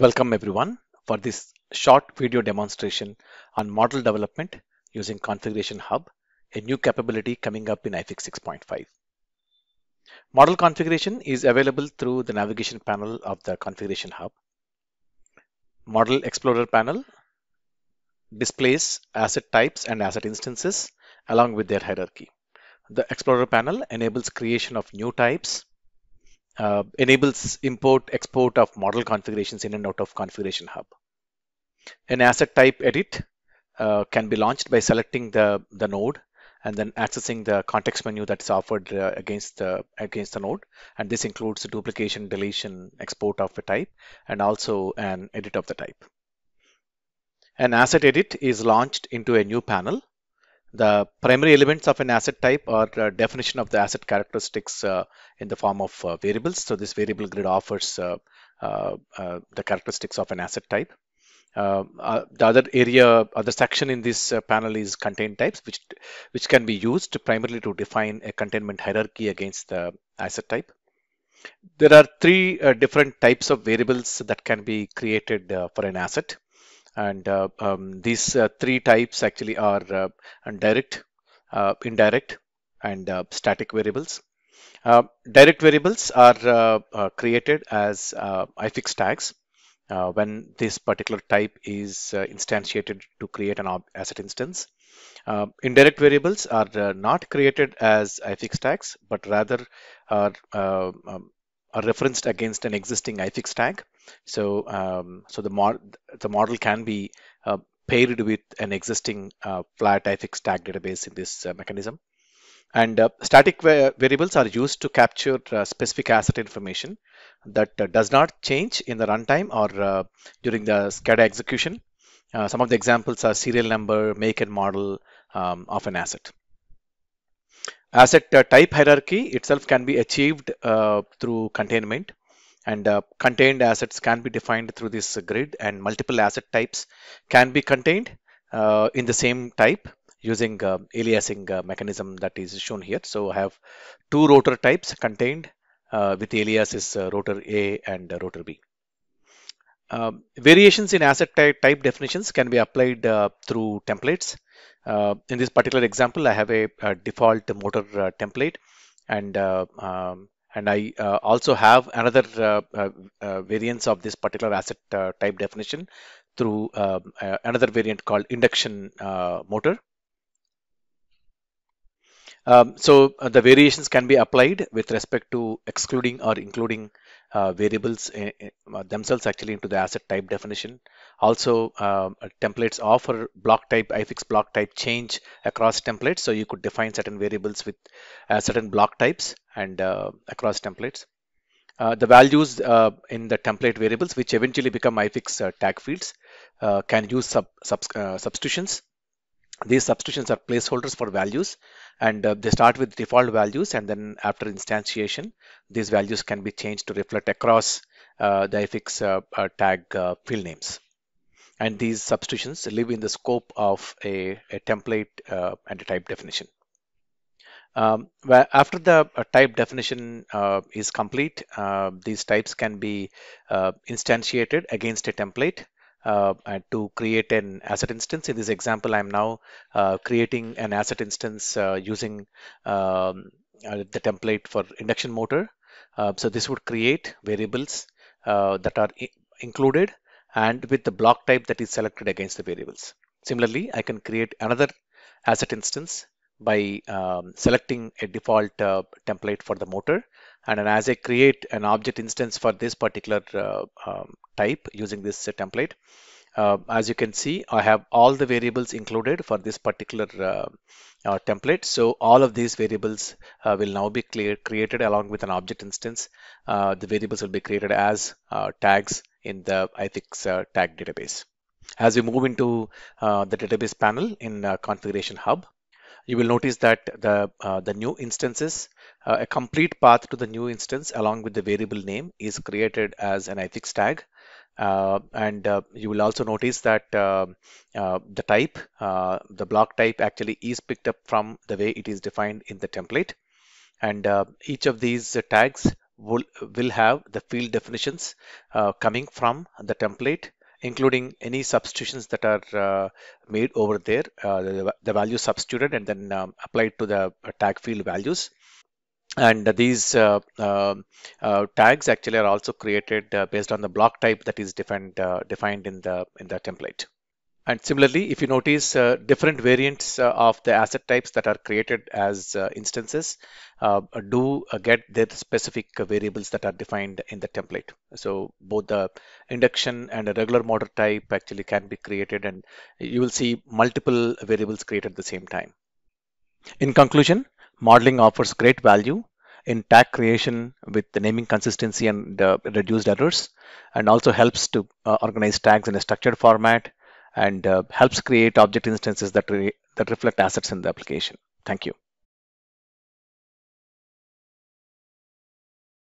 Welcome everyone for this short video demonstration on model development using Configuration Hub, a new capability coming up in iFix 6.5. Model configuration is available through the navigation panel of the Configuration Hub, Model Explorer panel, displays asset types and asset instances along with their hierarchy. The Explorer panel enables creation of new types, uh, enables import export of model configurations in and out of configuration hub. An asset type edit uh, can be launched by selecting the, the node and then accessing the context menu that's offered uh, against the against the node and this includes duplication deletion export of a type and also an edit of the type an asset edit is launched into a new panel the primary elements of an asset type are uh, definition of the asset characteristics uh, in the form of uh, variables. So this variable grid offers uh, uh, uh, the characteristics of an asset type. the other area, other section in this panel is contained types, which which can be used primarily to define a containment hierarchy against the asset type. There are three different types of variables that can be created for an asset. And uh, um, these uh, three types actually are uh, direct, indirect, and static variables. direct variables are created as ifix tags. Uh, when this particular type is uh, instantiated to create an asset instance. Uh, indirect variables are not created as ifix tags, but rather are, um, are referenced against an existing ifix tag so um, so the mod the model can be uh, paired with an existing uh, flat ifix stack database in this uh, mechanism. And uh, static variables are used to capture uh, specific asset information that uh, does not change in the runtime or during the SCADA execution. some of the examples are serial number, make and model um, of an asset asset type hierarchy itself can be achieved uh, through containment and uh, contained assets can be defined through this grid and multiple asset types can be contained uh, in the same type using uh, aliasing uh, mechanism that is shown here so i have two rotor types contained uh, with aliases uh, rotor a and rotor b um, variations in asset type, type, definitions can be applied through templates in this particular example i have a, a default motor template and um, and I uh, also have another uh, uh, uh variance of this particular asset uh, type definition through um, uh, another variant called induction motor. Um, so the variations can be applied with respect to excluding or including variables in, eh, in eh, themselves actually into the asset type definition. Also um, templates offer block type, ifix block type change across templates. So you could define certain variables with certain block types and uh, across templates. Uh, the values uh, in the template variables, which eventually become ifix tag fields, can use sub, sub substitutions. These substitutions are placeholders for values and uh, they start with default values and then after instantiation these values can be changed to reflect across uh, the ifix uh, tag field names and these substitutions live in the scope of a, a template and a type definition um, after the uh, type definition uh, is complete, uh, these types can be uh, instantiated against a template uh, to create an asset instance. In this example, I'm now uh, creating an asset instance using um, the template for induction motor. so this would create variables that are included and with the block type that is selected against the variables. Similarly, I can create another asset instance by um, selecting a default uh, template for the motor. And as I create an object instance for this particular uh, um, type using this uh, template, uh, as you can see, I have all the variables included for this particular uh, template. So all of these variables will now be clear, created along with an object instance. the variables will be created as tags in the ifix tag database as we move into uh, the database panel in uh, configuration hub you will notice that the, uh, the new instances, uh, a complete path to the new instance along with the variable name is created as an ifix tag. Uh, and uh, you will also notice that uh, uh the type, uh, the block type actually is picked up from the way it is defined in the template. And uh, each of these tags will, will have the field definitions coming from the template including any substitutions that are uh, made over there, uh, the, the value substituted and then um, applied to the uh, tag field values and these uh, uh, uh, tags actually are also created based on the block type that is defined defined in the in the template and similarly, if you notice uh, different variants uh, of the asset types that are created as uh, instances uh, do uh, get their specific variables that are defined in the template. So both the induction and a regular model type actually can be created and you will see multiple variables created at the same time. In conclusion, modeling offers great value in tag creation with the naming consistency and uh, reduced errors and also helps to organize tags in a structured format and uh, helps create object instances that, re that reflect assets in the application. Thank you.